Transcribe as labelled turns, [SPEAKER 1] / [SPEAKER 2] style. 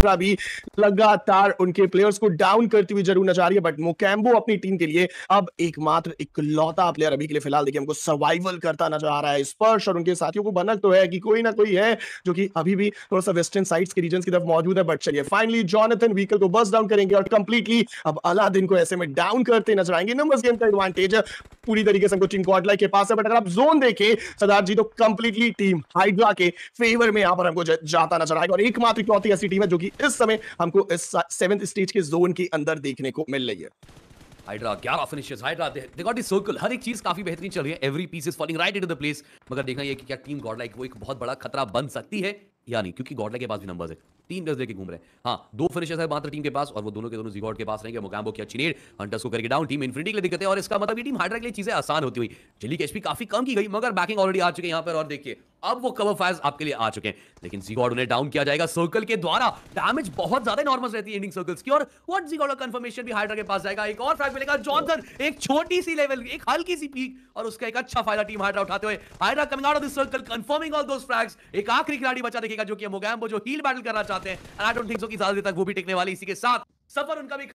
[SPEAKER 1] बुमराह भी लगातार उनके प्लेयर्स को डाउन करती हुई जरूर नजर आ रही है बट मोकैम्बो अपनी टीम के लिए अब एकमात्र इकलौता प्लेयर अभी के लिए फिलहाल देखिए हमको सर्वाइवल करता नजर आ रहा है स्पर्श और उनके साथियों को बनक तो है कि कोई ना कोई है जो कि अभी भी थोड़ा सा वेस्टर्न साइड्स के रीजन की तरफ मौजूद है बट चलिए फाइनली जॉनथन व्हीकल को बस डाउन करेंगे और कंप्लीटली अब अला को ऐसे में डाउन करते नजर आएंगे नंबर गेम का एडवांटेज पूरी तरीके से हमको टीम क्वाडलाई के पास है बट अगर आप जोन देखें सरदार जी तो कंप्लीटली टीम हाइड्रा के फेवर में यहां पर हमको जाता नजर आएगा और एकमात्र चौथी ऐसी टीम है जो कि इस समय हमको इस सेवेंथ स्टेज के जोन के अंदर देखने को मिल रही है
[SPEAKER 2] हाइड्रा हर एक चीज काफी बेहतरीन चल रही क्या खतरा बन सकती है क्योंकि के पास है तीन डज लेके घूम रहे हैं हाँ दो फिनिशर्स है मात्र टीम के पास और वो दोनों के दोनों जीगॉड के पास रहेंगे मुकाम्बो की अच्छी नेड हंटर्स को करके डाउन टीम इन्फिनिटी के लिए दिक्कत है और इसका मतलब ये टीम हाइड्रा के लिए चीजें आसान होती हुई चिली की काफी कम की गई मगर बैकिंग ऑलरेडी आ चुके हैं यहाँ पर और देखिए अब वो कवर फायर आपके लिए आ चुके हैं लेकिन जीगॉड उन्हें डाउन किया जाएगा सर्कल के द्वारा डैमेज बहुत ज्यादा नॉर्मल रहती है एंडिंग सर्कल्स की और व्हाट जीगॉड का कंफर्मेशन भी हाइड्रा के पास जाएगा एक और फ्रैग मिलेगा जॉनसन एक छोटी सी लेवल एक हल्की सी पीक और उसका एक अच्छा फायदा टीम हाइड्रा उठाते हुए Hydra coming out of this circle confirming all those frags एक आखिरी खिलाड़ी बचा देखेगा जो कि मोगैम्बो जो हील बैटल करना चाहते आते हैं आई डोंट थिंक सो कि ज्यादा देर तक वो भी टिकने वाले इसी के साथ सफर उनका भी